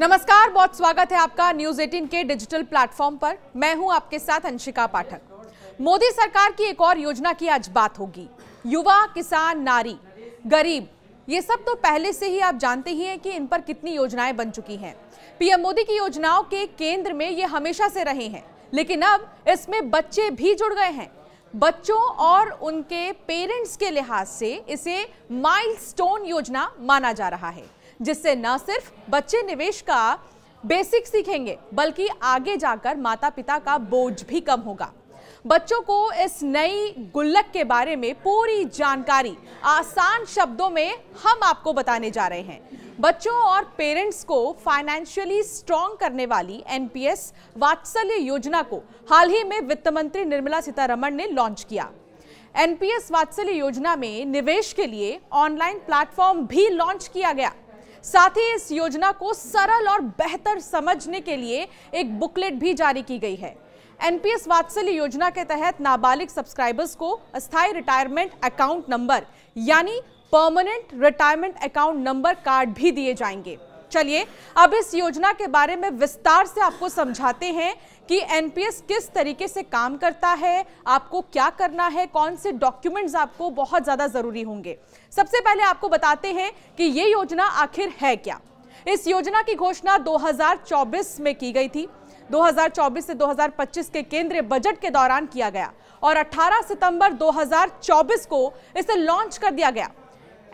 नमस्कार बहुत स्वागत है आपका न्यूज 18 के डिजिटल प्लेटफॉर्म पर मैं हूं आपके साथ अंशिका पाठक मोदी सरकार की एक और योजना की आज बात होगी युवा किसान नारी गरीब ये सब तो पहले से ही आप जानते ही हैं कि इन पर कितनी योजनाएं बन चुकी हैं पीएम मोदी की योजनाओं के केंद्र में ये हमेशा से रहे हैं लेकिन अब इसमें बच्चे भी जुड़ गए हैं बच्चों और उनके पेरेंट्स के लिहाज से इसे माइलस्टोन योजना माना जा रहा है जिससे न सिर्फ बच्चे निवेश का बेसिक सीखेंगे बल्कि आगे जाकर माता पिता का बोझ भी कम होगा बच्चों को इस नई गुल्लक के बारे में पूरी जानकारी आसान शब्दों में हम आपको बताने जा रहे हैं बच्चों और पेरेंट्स को फाइनेंशियली स्ट्रॉन्ग करने वाली एनपीएस वात्सल्य योजना को हाल ही में वित्त मंत्री निर्मला सीतारमण ने लॉन्च किया एनपीएस वात्सल्य योजना में निवेश के लिए ऑनलाइन प्लेटफॉर्म भी लॉन्च किया गया साथ ही इस योजना को सरल और बेहतर समझने के लिए एक बुकलेट भी जारी की गई है एनपीएस वात्सल्य योजना के तहत नाबालिग सब्सक्राइबर्स को अस्थायी रिटायरमेंट अकाउंट नंबर यानी permanent retirement account number card भी दिए जाएंगे चलिए अब इस योजना के बारे में विस्तार से आपको समझाते हैं कि एनपीएस किस तरीके से काम करता है आपको क्या करना है कौन से डॉक्यूमेंट्स आपको बहुत ज़्यादा ज़रूरी होंगे सबसे पहले आपको बताते हैं कि ये योजना आखिर है क्या इस योजना की घोषणा 2024 में की गई थी 2024 से 2025 के केंद्रीय बजट के दौरान किया गया और 18 सितंबर 2024 को इसे लॉन्च कर दिया गया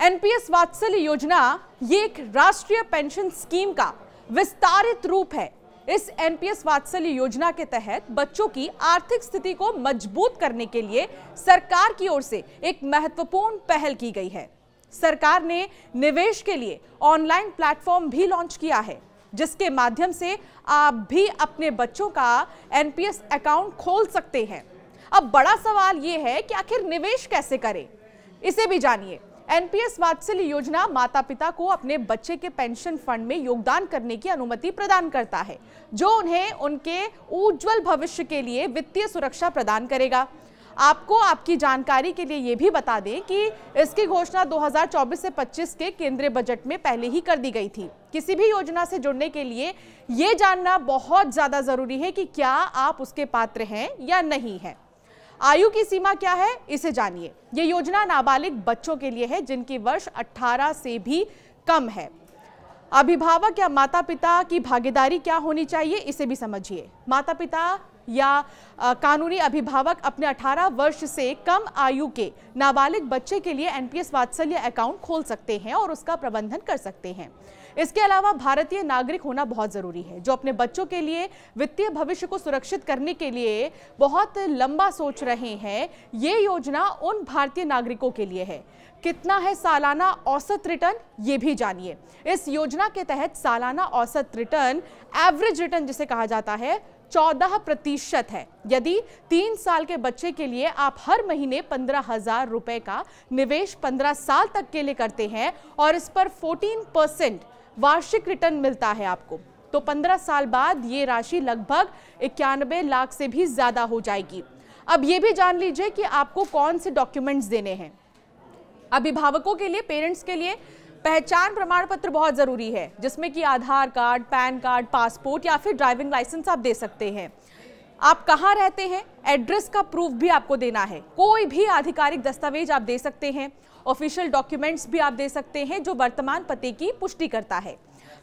एनपीएस वात्सल्य योजना ये एक राष्ट्रीय पेंशन स्कीम का विस्तारित रूप है इस एनपीएस वात्सल्य योजना के तहत बच्चों की आर्थिक स्थिति को मजबूत करने के लिए सरकार की ओर से एक महत्वपूर्ण पहल की गई है सरकार ने निवेश के लिए ऑनलाइन प्लेटफॉर्म भी लॉन्च किया है जिसके माध्यम से आप भी अपने बच्चों का एनपीएस अकाउंट खोल सकते हैं अब बड़ा सवाल यह है कि आखिर निवेश कैसे करें इसे भी जानिए एनपीएस वात्सल्य योजना माता पिता को अपने बच्चे के पेंशन फंड में योगदान करने की अनुमति प्रदान करता है जो उन्हें उनके उज्जवल भविष्य के लिए वित्तीय सुरक्षा प्रदान करेगा आपको आपकी जानकारी के लिए ये भी बता दें कि इसकी घोषणा 2024 से 25 के केंद्रीय बजट में पहले ही कर दी गई थी किसी भी योजना से जुड़ने के लिए ये जानना बहुत ज़्यादा ज़रूरी है कि क्या आप उसके पात्र हैं या नहीं हैं आयु की सीमा क्या है इसे जानिए ये योजना नाबालिग बच्चों के लिए है जिनकी वर्ष 18 से भी कम है अभिभावक या माता पिता की भागीदारी क्या होनी चाहिए इसे भी समझिए माता पिता या आ, कानूनी अभिभावक अपने 18 वर्ष से कम आयु के नाबालिग बच्चे के लिए एनपीएस वात्सल्य अकाउंट खोल सकते हैं और उसका प्रबंधन कर सकते हैं इसके अलावा भारतीय नागरिक होना बहुत ज़रूरी है जो अपने बच्चों के लिए वित्तीय भविष्य को सुरक्षित करने के लिए बहुत लंबा सोच रहे हैं ये योजना उन भारतीय नागरिकों के लिए है कितना है सालाना औसत रिटर्न ये भी जानिए इस योजना के तहत सालाना औसत रिटर्न एवरेज रिटर्न जिसे कहा जाता है चौदह प्रतिशत है यदि तीन साल के बच्चे के लिए आप हर महीने पंद्रह हजार रुपए का निवेश पंद्रह साल तक के लिए करते हैं और इस पर फोर्टीन परसेंट वार्षिक रिटर्न मिलता है आपको तो 15 साल बाद ये राशि लगभग इक्यानबे लाख से भी ज़्यादा हो जाएगी अब ये भी जान लीजिए कि आपको कौन से डॉक्यूमेंट्स देने हैं अभिभावकों के लिए पेरेंट्स के लिए पहचान प्रमाण पत्र बहुत ज़रूरी है जिसमें कि Aadhaar card PAN card passport या फिर ड्राइविंग लाइसेंस आप दे सकते हैं आप कहाँ रहते हैं एड्रेस का प्रूफ भी आपको देना है कोई भी आधिकारिक दस्तावेज आप दे सकते हैं ऑफिशियल डॉक्यूमेंट्स भी आप दे सकते हैं जो वर्तमान पते की पुष्टि करता है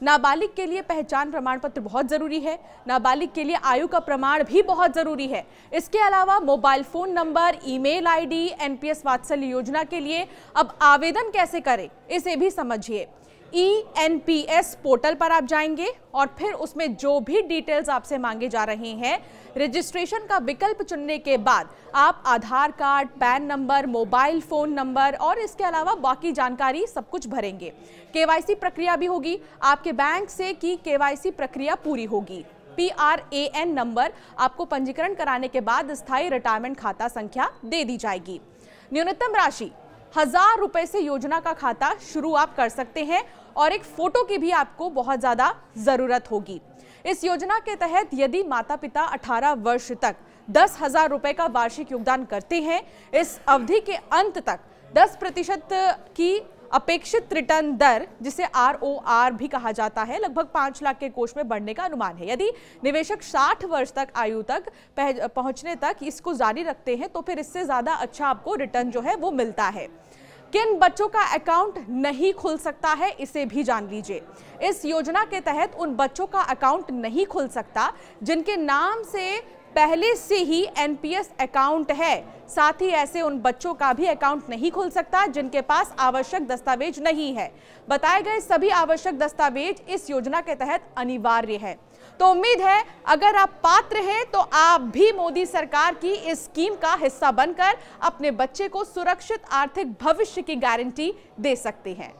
नाबालिग के लिए पहचान प्रमाण पत्र बहुत ज़रूरी है नाबालिग के लिए आयु का प्रमाण भी बहुत ज़रूरी है इसके अलावा mobile phone number email ID NPS Vatsalya योजना के लिए अब आवेदन कैसे करें इसे भी समझिए E N P S portal पर आप जाएंगे और फिर उसमें जो भी डिटेल्स आपसे मांगे जा रहे हैं रजिस्ट्रेशन का विकल्प चुनने के बाद आप Aadhaar card PAN number mobile phone number और इसके अलावा बाकी जानकारी सब कुछ भरेंगे केवाईसी प्रक्रिया भी होगी आपके बैंक से की केवाईसी प्रक्रिया पूरी होगी P R A N number आपको पंजीकरण कराने के बाद स्थायी रिटायरमेंट खाता संख्या दे दी जाएगी न्यूनतम राशि हजार रुपए से योजना का खाता शुरू आप कर सकते हैं और एक फ़ोटो की भी आपको बहुत ज़्यादा ज़रूरत होगी इस योजना के तहत यदि माता पिता 18 वर्ष तक दस हज़ार रुपये का वार्षिक योगदान करते हैं इस अवधि के अंत तक 10 प्रतिशत की अपेक्षित रिटर्न दर जिसे आर ओ आर भी कहा जाता है लगभग पाँच लाख के कोष में बढ़ने का अनुमान है यदि निवेशक 60 वर्ष तक आयु तक पहुंचने तक इसको जारी रखते हैं तो फिर इससे ज़्यादा अच्छा आपको रिटर्न जो है वो मिलता है किन बच्चों का अकाउंट नहीं खुल सकता है इसे भी जान लीजिए इस योजना के तहत उन बच्चों का अकाउंट नहीं खुल सकता जिनके नाम से पहले से ही एनपीएस अकाउंट है साथ ही ऐसे उन बच्चों का भी अकाउंट नहीं खुल सकता जिनके पास आवश्यक दस्तावेज नहीं है बताए गए सभी आवश्यक दस्तावेज इस योजना के तहत अनिवार्य है तो उम्मीद है अगर आप पात्र हैं तो आप भी मोदी सरकार की इस स्कीम का हिस्सा बनकर अपने बच्चे को सुरक्षित आर्थिक भविष्य की गारंटी दे सकते हैं